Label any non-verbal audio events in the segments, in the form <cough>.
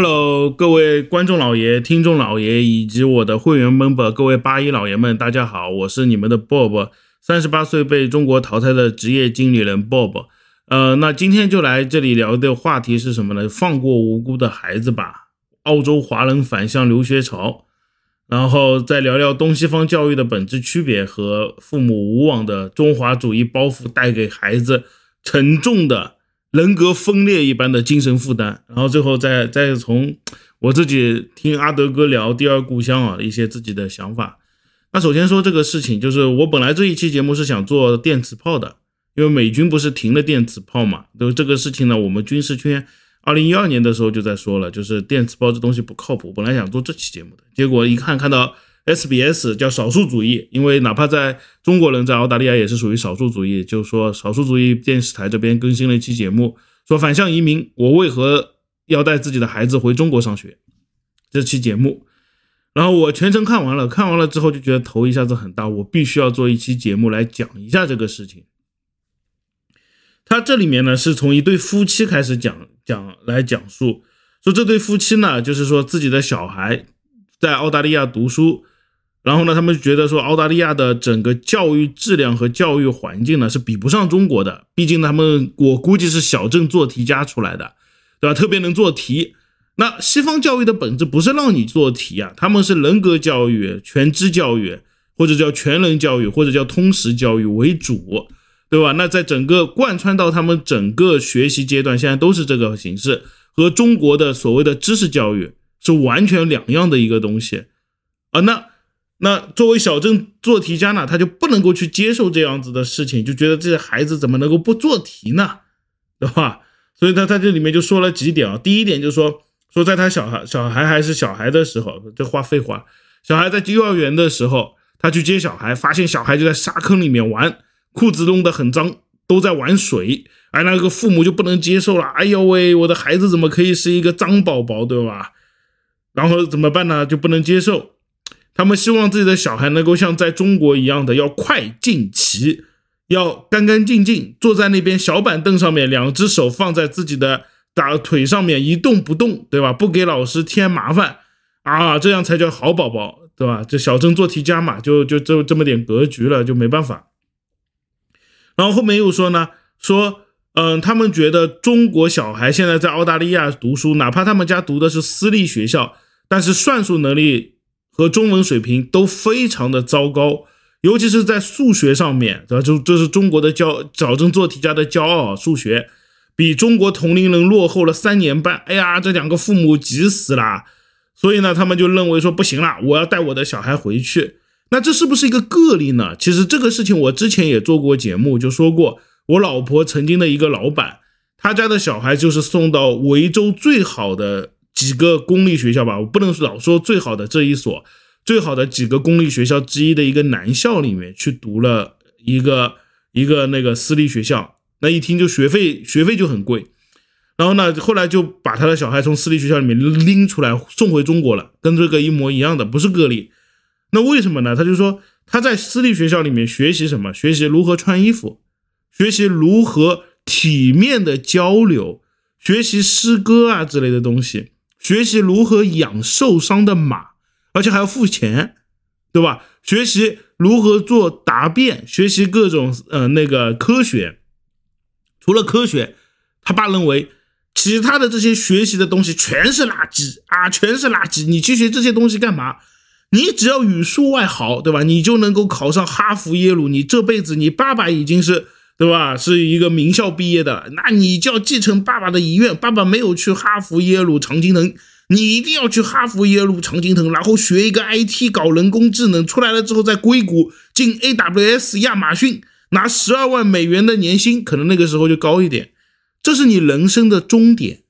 Hello，各位观众老爷、听众老爷以及我的会员们吧，各位八一老爷们，大家好，我是你们的 Bob，三十八岁被中国淘汰的职业经理人 Bob。呃，那今天就来这里聊的话题是什么呢？放过无辜的孩子吧，澳洲华人反向留学潮，然后再聊聊东西方教育的本质区别和父母无望的中华主义包袱带给孩子沉重的。人格分裂一般的精神负担，然后最后再再从我自己听阿德哥聊《第二故乡》啊，一些自己的想法。那首先说这个事情，就是我本来这一期节目是想做电磁炮的，因为美军不是停了电磁炮嘛？就这个事情呢，我们军事圈二零一二年的时候就在说了，就是电磁炮这东西不靠谱。本来想做这期节目的，结果一看看到。SBS 叫少数主义，因为哪怕在中国人，在澳大利亚也是属于少数主义。就是说，少数主义电视台这边更新了一期节目，说反向移民，我为何要带自己的孩子回中国上学？这期节目，然后我全程看完了，看完了之后就觉得头一下子很大，我必须要做一期节目来讲一下这个事情。他这里面呢，是从一对夫妻开始讲讲来讲述，说这对夫妻呢，就是说自己的小孩在澳大利亚读书。然后呢，他们觉得说澳大利亚的整个教育质量和教育环境呢是比不上中国的，毕竟他们我估计是小镇做题家出来的，对吧？特别能做题。那西方教育的本质不是让你做题啊，他们是人格教育、全知教育，或者叫全能教育，或者叫通识教育为主，对吧？那在整个贯穿到他们整个学习阶段，现在都是这个形式，和中国的所谓的知识教育是完全两样的一个东西啊，那。那作为小镇做题家呢，他就不能够去接受这样子的事情，就觉得这些孩子怎么能够不做题呢，对吧？所以他他这里面就说了几点啊，第一点就是说，说在他小孩小孩还是小孩的时候，这话废话，小孩在幼儿园的时候，他去接小孩，发现小孩就在沙坑里面玩，裤子弄得很脏，都在玩水，哎，那个父母就不能接受了，哎呦喂，我的孩子怎么可以是一个脏宝宝，对吧？然后怎么办呢？就不能接受。他们希望自己的小孩能够像在中国一样的要快进齐，要干干净净，坐在那边小板凳上面，两只手放在自己的大腿上面一动不动，对吧？不给老师添麻烦啊，这样才叫好宝宝，对吧？这小镇做题家嘛，就就就这么点格局了，就没办法。然后后面又说呢，说嗯，他们觉得中国小孩现在在澳大利亚读书，哪怕他们家读的是私立学校，但是算术能力。和中文水平都非常的糟糕，尤其是在数学上面，对吧？这这是中国的教，小镇做题家的骄傲，数学比中国同龄人落后了三年半。哎呀，这两个父母急死了，所以呢，他们就认为说不行了，我要带我的小孩回去。那这是不是一个个例呢？其实这个事情我之前也做过节目，就说过，我老婆曾经的一个老板，他家的小孩就是送到维州最好的。几个公立学校吧，我不能老说最好的这一所，最好的几个公立学校之一的一个男校里面去读了一个一个那个私立学校，那一听就学费学费就很贵，然后呢，后来就把他的小孩从私立学校里面拎出来送回中国了，跟这个一模一样的，不是个例。那为什么呢？他就说他在私立学校里面学习什么？学习如何穿衣服，学习如何体面的交流，学习诗歌啊之类的东西。学习如何养受伤的马，而且还要付钱，对吧？学习如何做答辩，学习各种呃那个科学。除了科学，他爸认为其他的这些学习的东西全是垃圾啊，全是垃圾。你去学这些东西干嘛？你只要语数外好，对吧？你就能够考上哈佛、耶鲁。你这辈子，你爸爸已经是。对吧？是一个名校毕业的，那你就要继承爸爸的遗愿。爸爸没有去哈佛、耶鲁、常青藤，你一定要去哈佛、耶鲁、常青藤，然后学一个 IT 搞人工智能。出来了之后，在硅谷进 AWS、亚马逊，拿十二万美元的年薪，可能那个时候就高一点。这是你人生的终点，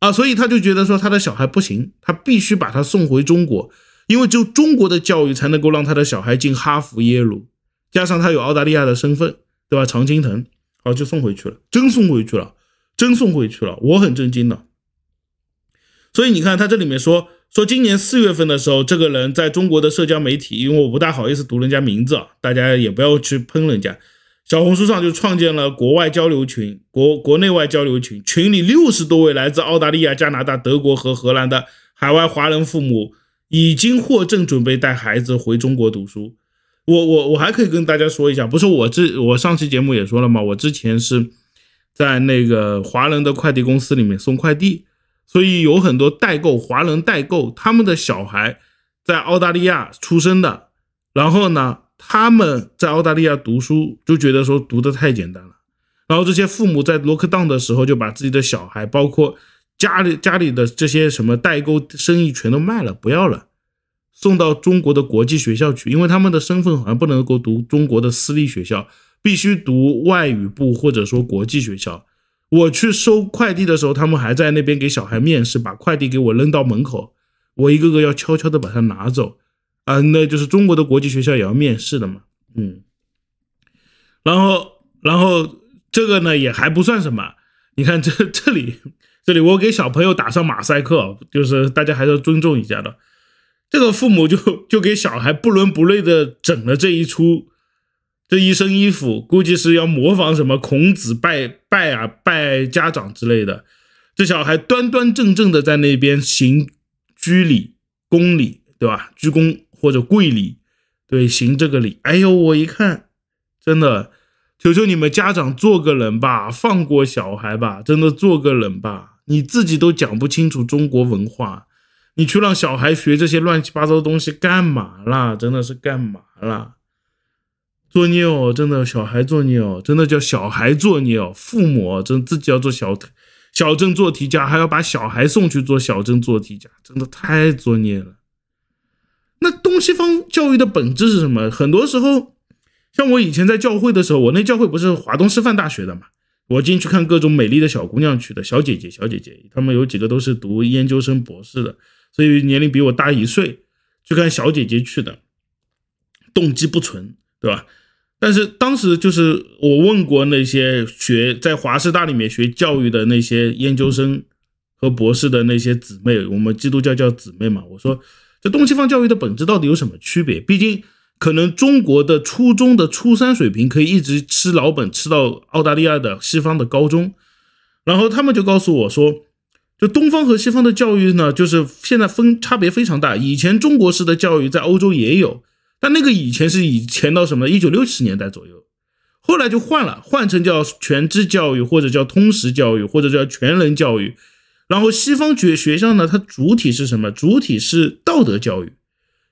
啊！所以他就觉得说他的小孩不行，他必须把他送回中国，因为只有中国的教育才能够让他的小孩进哈佛、耶鲁，加上他有澳大利亚的身份。对吧？常青藤，好，就送回去了，真送回去了，真送回去了，我很震惊的。所以你看，他这里面说说，今年四月份的时候，这个人在中国的社交媒体，因为我不大好意思读人家名字啊，大家也不要去喷人家。小红书上就创建了国外交流群，国国内外交流群，群里六十多位来自澳大利亚、加拿大、德国和荷兰的海外华人父母，已经获证，准备带孩子回中国读书。我我我还可以跟大家说一下，不是我这我上期节目也说了嘛，我之前是在那个华人的快递公司里面送快递，所以有很多代购华人代购，他们的小孩在澳大利亚出生的，然后呢，他们在澳大利亚读书就觉得说读的太简单了，然后这些父母在罗克当的时候就把自己的小孩，包括家里家里的这些什么代购生意全都卖了，不要了。送到中国的国际学校去，因为他们的身份好像不能够读中国的私立学校，必须读外语部或者说国际学校。我去收快递的时候，他们还在那边给小孩面试，把快递给我扔到门口，我一个个要悄悄的把它拿走。啊，那就是中国的国际学校也要面试的嘛。嗯，然后，然后这个呢也还不算什么。你看 <laughs> 这这里，这里我给小朋友打上马赛克，就是大家还是要尊重一下的。这个父母就就给小孩不伦不类的整了这一出，这一身衣服估计是要模仿什么孔子拜拜啊拜家长之类的。这小孩端端正正的在那边行鞠礼、恭礼，对吧？鞠躬或者跪礼，对，行这个礼。哎呦，我一看，真的，求求你们家长做个人吧，放过小孩吧，真的做个人吧，你自己都讲不清楚中国文化。你去让小孩学这些乱七八糟的东西干嘛啦？真的是干嘛啦？作孽哦，真的小孩作孽哦，真的叫小孩作孽哦。父母真自己要做小，小镇做题家，还要把小孩送去做小镇做题家，真的太作孽了。那东西方教育的本质是什么？很多时候，像我以前在教会的时候，我那教会不是华东师范大学的嘛，我进去看各种美丽的小姑娘去的，小姐姐，小姐姐，她们有几个都是读研究生、博士的。所以年龄比我大一岁，去看小姐姐去的，动机不纯，对吧？但是当时就是我问过那些学在华师大里面学教育的那些研究生和博士的那些姊妹，我们基督教叫姊妹嘛，我说这东西方教育的本质到底有什么区别？毕竟可能中国的初中的初三水平可以一直吃老本吃到澳大利亚的西方的高中，然后他们就告诉我说。就东方和西方的教育呢，就是现在分差别非常大。以前中国式的教育在欧洲也有，但那个以前是以前到什么一九六十年代左右，后来就换了，换成叫全知教育或者叫通识教育或者叫全能教育。然后西方学学校呢，它主体是什么？主体是道德教育，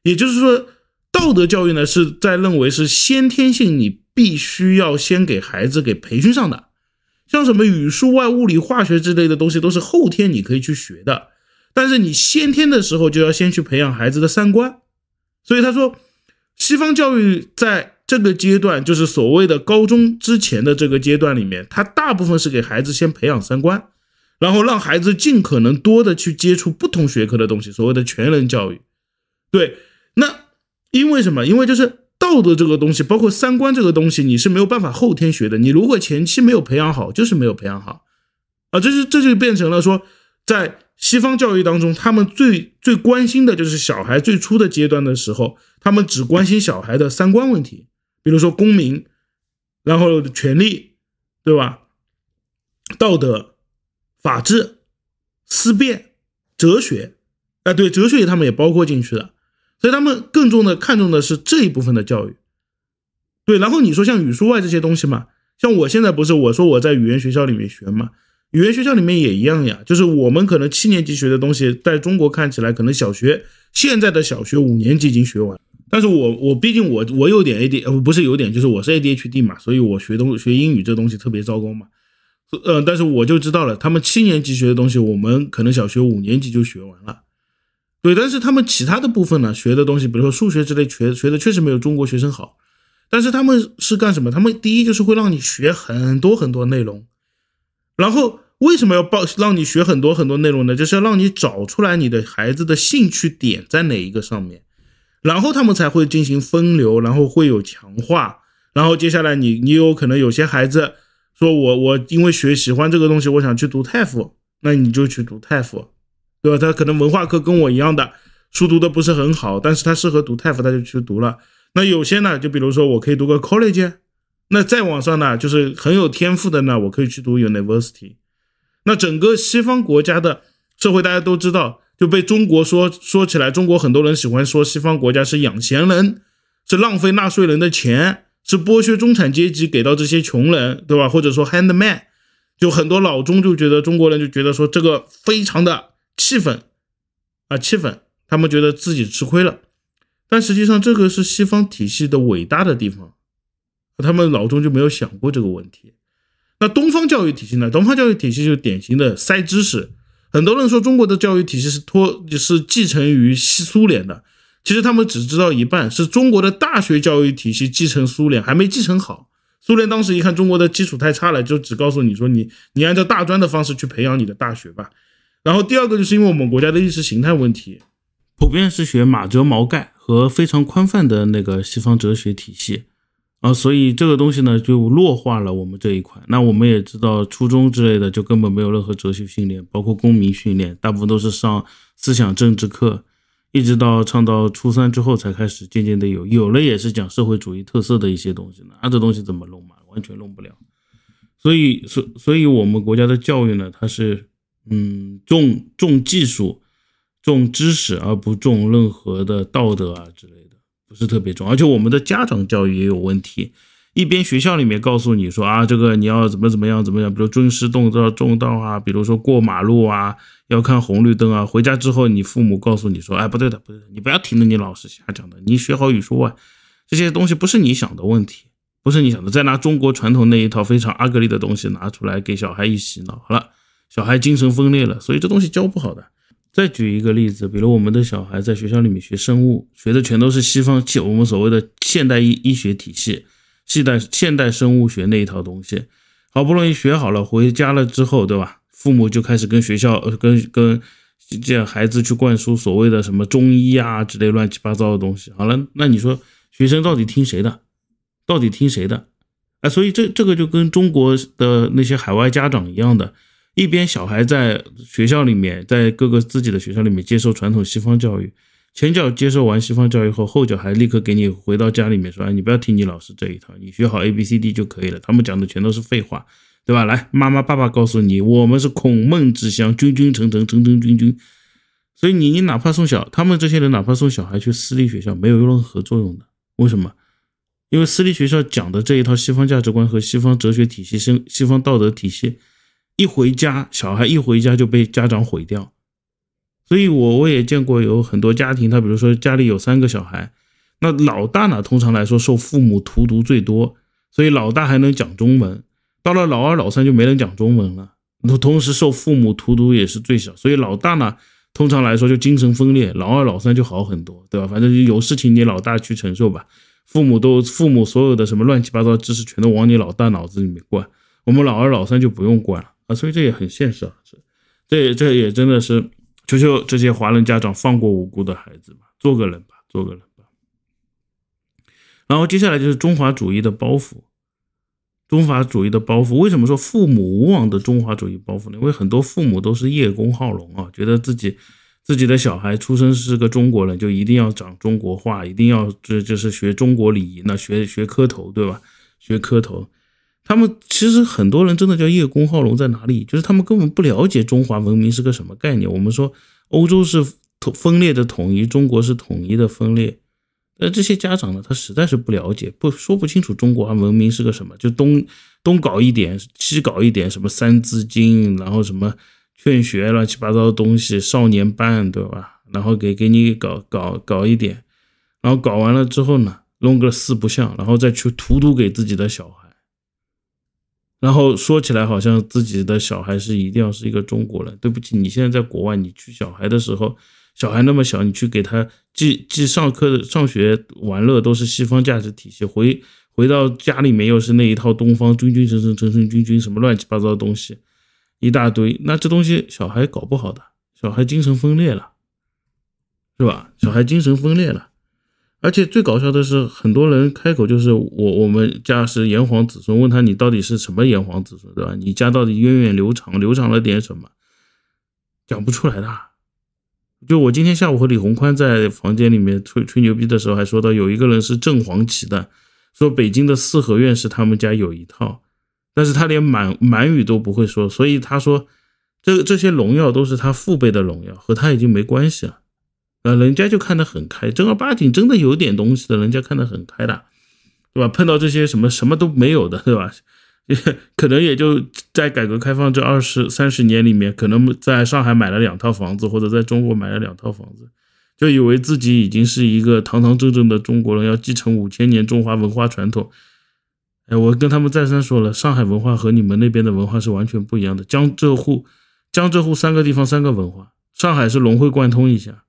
也就是说，道德教育呢是在认为是先天性，你必须要先给孩子给培训上的。像什么语数外、物理化学之类的东西，都是后天你可以去学的。但是你先天的时候就要先去培养孩子的三观。所以他说，西方教育在这个阶段，就是所谓的高中之前的这个阶段里面，它大部分是给孩子先培养三观，然后让孩子尽可能多的去接触不同学科的东西，所谓的全人教育。对，那因为什么？因为就是。道德这个东西，包括三观这个东西，你是没有办法后天学的。你如果前期没有培养好，就是没有培养好啊！这是这就变成了说，在西方教育当中，他们最最关心的就是小孩最初的阶段的时候，他们只关心小孩的三观问题，比如说公民，然后权利，对吧？道德、法治、思辨、哲学，啊，对，哲学他们也包括进去了。所以他们更重的看重的是这一部分的教育，对。然后你说像语数外这些东西嘛，像我现在不是我说我在语言学校里面学嘛，语言学校里面也一样呀，就是我们可能七年级学的东西，在中国看起来可能小学现在的小学五年级已经学完。但是我我毕竟我我有点 A D，不是有点就是我是 A D H D 嘛，所以我学东学英语这东西特别糟糕嘛，呃，但是我就知道了他们七年级学的东西，我们可能小学五年级就学完了。对，但是他们其他的部分呢，学的东西，比如说数学之类，学学的确实没有中国学生好。但是他们是干什么？他们第一就是会让你学很多很多内容，然后为什么要报让你学很多很多内容呢？就是要让你找出来你的孩子的兴趣点在哪一个上面，然后他们才会进行分流，然后会有强化，然后接下来你你有可能有些孩子说我我因为学喜欢这个东西，我想去读 TAFE，那你就去读 TAFE。对吧？他可能文化课跟我一样的，书读的不是很好，但是他适合读泰福，他就去读了。那有些呢，就比如说我可以读个 college，那再往上呢，就是很有天赋的呢，我可以去读 university。那整个西方国家的社会大家都知道，就被中国说说起来，中国很多人喜欢说西方国家是养闲人，是浪费纳税人的钱，是剥削中产阶级给到这些穷人，对吧？或者说 hand man，就很多老中就觉得中国人就觉得说这个非常的。气愤啊，气愤！他们觉得自己吃亏了，但实际上这个是西方体系的伟大的地方，他们脑中就没有想过这个问题。那东方教育体系呢？东方教育体系就典型的塞知识。很多人说中国的教育体系是脱，是继承于西苏联的，其实他们只知道一半，是中国的大学教育体系继承苏联，还没继承好。苏联当时一看中国的基础太差了，就只告诉你说：“你，你按照大专的方式去培养你的大学吧。”然后第二个就是因为我们国家的意识形态问题，普遍是学马哲毛概和非常宽泛的那个西方哲学体系啊，所以这个东西呢就弱化了我们这一块。那我们也知道，初中之类的就根本没有任何哲学训练，包括公民训练，大部分都是上思想政治课，一直到上到初三之后才开始渐渐的有，有了也是讲社会主义特色的一些东西，那这东西怎么弄嘛？完全弄不了。所以，所所以我们国家的教育呢，它是。嗯，重重技术、重知识，而不重任何的道德啊之类的，不是特别重。而且我们的家长教育也有问题，一边学校里面告诉你说啊，这个你要怎么怎么样怎么样，比如尊师重道、重道啊，比如说过马路啊要看红绿灯啊。回家之后，你父母告诉你说，哎，不对的，不对，的，你不要听着你老师瞎讲的，你学好语数外这些东西不是你想的问题，不是你想的。再拿中国传统那一套非常阿格里的东西拿出来给小孩一洗脑，好了。小孩精神分裂了，所以这东西教不好的。再举一个例子，比如我们的小孩在学校里面学生物，学的全都是西方我们所谓的现代医医学体系、现代现代生物学那一套东西。好不容易学好了，回家了之后，对吧？父母就开始跟学校、跟跟这孩子去灌输所谓的什么中医啊之类乱七八糟的东西。好了，那你说学生到底听谁的？到底听谁的？啊，所以这这个就跟中国的那些海外家长一样的。一边小孩在学校里面，在各个自己的学校里面接受传统西方教育，前脚接受完西方教育后，后脚还立刻给你回到家里面说：“哎，你不要听你老师这一套，你学好 A B C D 就可以了。他们讲的全都是废话，对吧？来，妈妈、爸爸告诉你，我们是孔孟之乡，君君臣臣，臣臣君君。所以你你哪怕送小，他们这些人哪怕送小孩去私立学校，没有任何作用的。为什么？因为私立学校讲的这一套西方价值观和西方哲学体系、西西方道德体系。”一回家，小孩一回家就被家长毁掉，所以我我也见过有很多家庭，他比如说家里有三个小孩，那老大呢，通常来说受父母荼毒最多，所以老大还能讲中文，到了老二老三就没人讲中文了，同时受父母荼毒也是最小，所以老大呢，通常来说就精神分裂，老二老三就好很多，对吧？反正有事情你老大去承受吧，父母都父母所有的什么乱七八糟知识全都往你老大脑子里面灌，我们老二老三就不用灌了。啊，所以这也很现实啊，这，这这也真的是，求求这些华人家长放过无辜的孩子吧，做个人吧，做个人吧。然后接下来就是中华主义的包袱，中华主义的包袱。为什么说父母无望的中华主义包袱呢？因为很多父母都是叶公好龙啊，觉得自己自己的小孩出生是个中国人，就一定要讲中国话，一定要这就是学中国礼仪，那学学磕头，对吧？学磕头。他们其实很多人真的叫叶公好龙在哪里？就是他们根本不了解中华文明是个什么概念。我们说欧洲是统分裂的统一，中国是统一的分裂。那这些家长呢，他实在是不了解，不说不清楚中国文明是个什么，就东东搞一点，西搞一点，什么《三字经》，然后什么《劝学》，乱七八糟的东西，《少年班》，对吧？然后给给你搞搞搞一点，然后搞完了之后呢，弄个四不像，然后再去荼毒给自己的小孩。然后说起来，好像自己的小孩是一定要是一个中国人。对不起，你现在在国外，你去小孩的时候，小孩那么小，你去给他既既上课、上学、玩乐，都是西方价值体系；回回到家里面又是那一套东方君君臣臣、臣臣君君什么乱七八糟的东西，一大堆。那这东西小孩搞不好的，小孩精神分裂了，是吧？小孩精神分裂了。而且最搞笑的是，很多人开口就是我我们家是炎黄子孙，问他你到底是什么炎黄子孙，对吧？你家到底源远流长，流长了点什么？讲不出来的。就我今天下午和李洪宽在房间里面吹吹牛逼的时候，还说到有一个人是正黄旗的，说北京的四合院是他们家有一套，但是他连满满语都不会说，所以他说这这些荣耀都是他父辈的荣耀，和他已经没关系了。呃，人家就看得很开，正儿八经，真的有点东西的，人家看得很开的，对吧？碰到这些什么什么都没有的，对吧？<laughs> 可能也就在改革开放这二十三十年里面，可能在上海买了两套房子，或者在中国买了两套房子，就以为自己已经是一个堂堂正正的中国人，要继承五千年中华文化传统。哎，我跟他们再三说了，上海文化和你们那边的文化是完全不一样的。江浙沪，江浙沪三个地方三个文化，上海是融会贯通一下。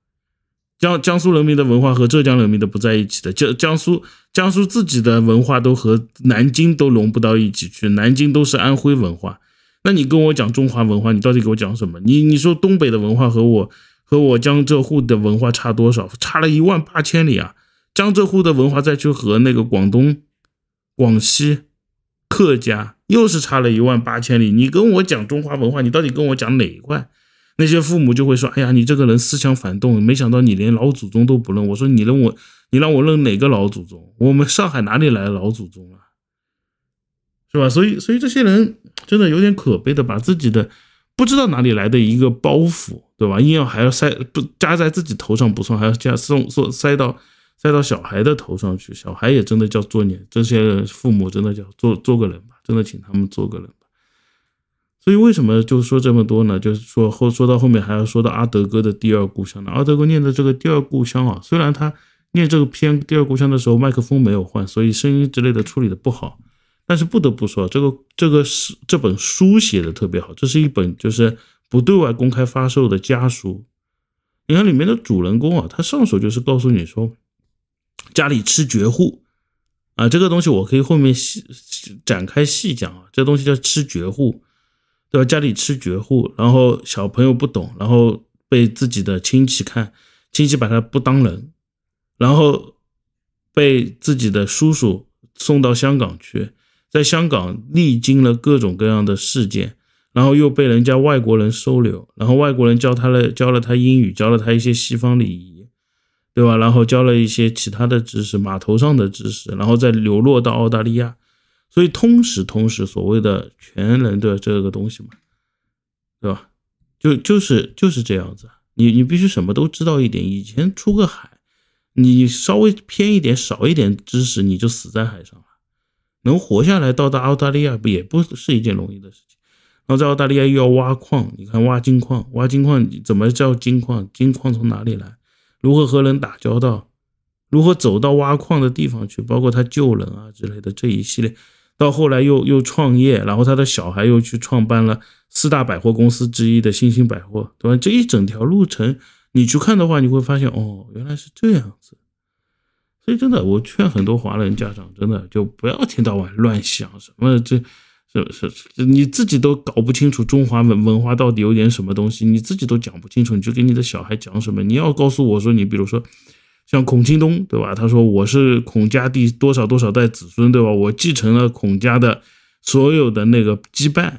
江江苏人民的文化和浙江人民的不在一起的，江江苏江苏自己的文化都和南京都融不到一起去，南京都是安徽文化。那你跟我讲中华文化，你到底给我讲什么？你你说东北的文化和我和我江浙沪的文化差多少？差了一万八千里啊！江浙沪的文化再去和那个广东、广西、客家又是差了一万八千里。你跟我讲中华文化，你到底跟我讲哪一块？那些父母就会说：“哎呀，你这个人思想反动，没想到你连老祖宗都不认。”我说：“你认我？你让我认哪个老祖宗？我们上海哪里来的老祖宗啊？是吧？”所以，所以这些人真的有点可悲的，把自己的不知道哪里来的一个包袱，对吧？硬要还要塞不加在自己头上不算，还要加送送塞到塞到小孩的头上去，小孩也真的叫作孽。这些父母真的叫做做个人吧？真的请他们做个人。所以为什么就说这么多呢？就是说后说到后面还要说到阿德哥的第二故乡呢。阿德哥念的这个第二故乡啊，虽然他念这个篇第二故乡的时候麦克风没有换，所以声音之类的处理的不好，但是不得不说，这个这个是这本书写的特别好。这是一本就是不对外公开发售的家书。你看里面的主人公啊，他上手就是告诉你说家里吃绝户啊，这个东西我可以后面细展开细讲啊，这东西叫吃绝户。家里吃绝户，然后小朋友不懂，然后被自己的亲戚看，亲戚把他不当人，然后被自己的叔叔送到香港去，在香港历经了各种各样的事件，然后又被人家外国人收留，然后外国人教他了，教了他英语，教了他一些西方礼仪，对吧？然后教了一些其他的知识，码头上的知识，然后再流落到澳大利亚。所以通识通识，所谓的全能的这个东西嘛，对吧？就就是就是这样子，你你必须什么都知道一点。以前出个海，你稍微偏一点、少一点知识，你就死在海上了。能活下来到达澳大利亚，不也不是一件容易的事情。然后在澳大利亚又要挖矿，你看挖金矿，挖金矿怎么叫金矿？金矿从哪里来？如何和人打交道？如何走到挖矿的地方去？包括他救人啊之类的这一系列，到后来又又创业，然后他的小孩又去创办了四大百货公司之一的新兴百货，对吧？这一整条路程，你去看的话，你会发现哦，原来是这样子。所以真的，我劝很多华人家长，真的就不要天到晚乱想什么这，是不是？你自己都搞不清楚中华文文化到底有点什么东西，你自己都讲不清楚，你就给你的小孩讲什么？你要告诉我说，你比如说。像孔庆东，对吧？他说我是孔家第多少多少代子孙，对吧？我继承了孔家的所有的那个羁绊，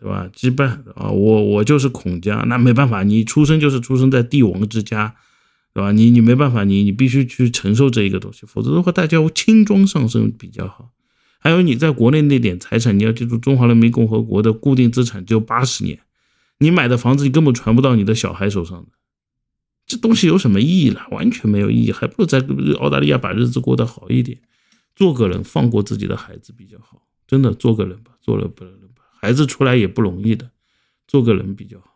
对吧？羁绊啊，我我就是孔家，那没办法，你出生就是出生在帝王之家，对吧？你你没办法，你你必须去承受这一个东西，否则的话，大家轻装上身比较好。还有你在国内那点财产，你要记住，中华人民共和国的固定资产只有八十年，你买的房子你根本传不到你的小孩手上的。这东西有什么意义了？完全没有意义，还不如在澳大利亚把日子过得好一点，做个人，放过自己的孩子比较好。真的做个人吧，做了不能吧，孩子出来也不容易的，做个人比较好。